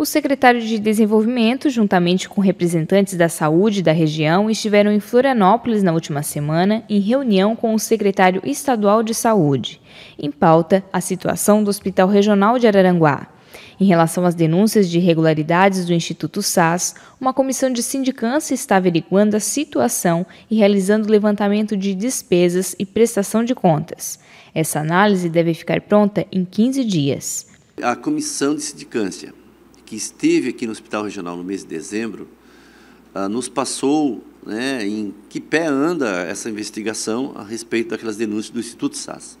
O secretário de Desenvolvimento, juntamente com representantes da saúde da região, estiveram em Florianópolis na última semana em reunião com o secretário estadual de Saúde. Em pauta, a situação do Hospital Regional de Araranguá. Em relação às denúncias de irregularidades do Instituto SAS, uma comissão de sindicância está averiguando a situação e realizando levantamento de despesas e prestação de contas. Essa análise deve ficar pronta em 15 dias. A comissão de sindicância que esteve aqui no Hospital Regional no mês de dezembro, ah, nos passou né, em que pé anda essa investigação a respeito daquelas denúncias do Instituto SAS.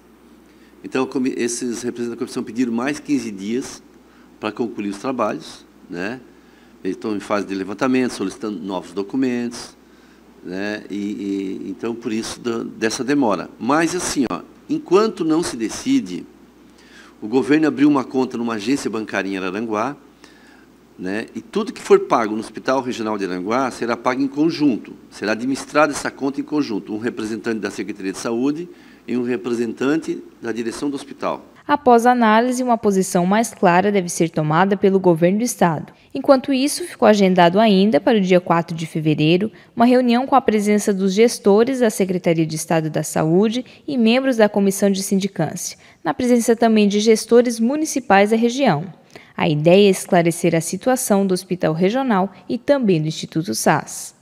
Então, esses representantes da comissão pediram mais 15 dias para concluir os trabalhos. Né? Eles estão em fase de levantamento, solicitando novos documentos. Né? E, e então, por isso, da, dessa demora. Mas, assim, ó, enquanto não se decide, o governo abriu uma conta numa agência bancária em Araranguá, né? E tudo que for pago no Hospital Regional de Aranguá será pago em conjunto, será administrada essa conta em conjunto, um representante da Secretaria de Saúde e um representante da direção do hospital. Após a análise, uma posição mais clara deve ser tomada pelo governo do estado. Enquanto isso, ficou agendado ainda para o dia 4 de fevereiro uma reunião com a presença dos gestores da Secretaria de Estado da Saúde e membros da comissão de sindicância, na presença também de gestores municipais da região. A ideia é esclarecer a situação do Hospital Regional e também do Instituto SAS.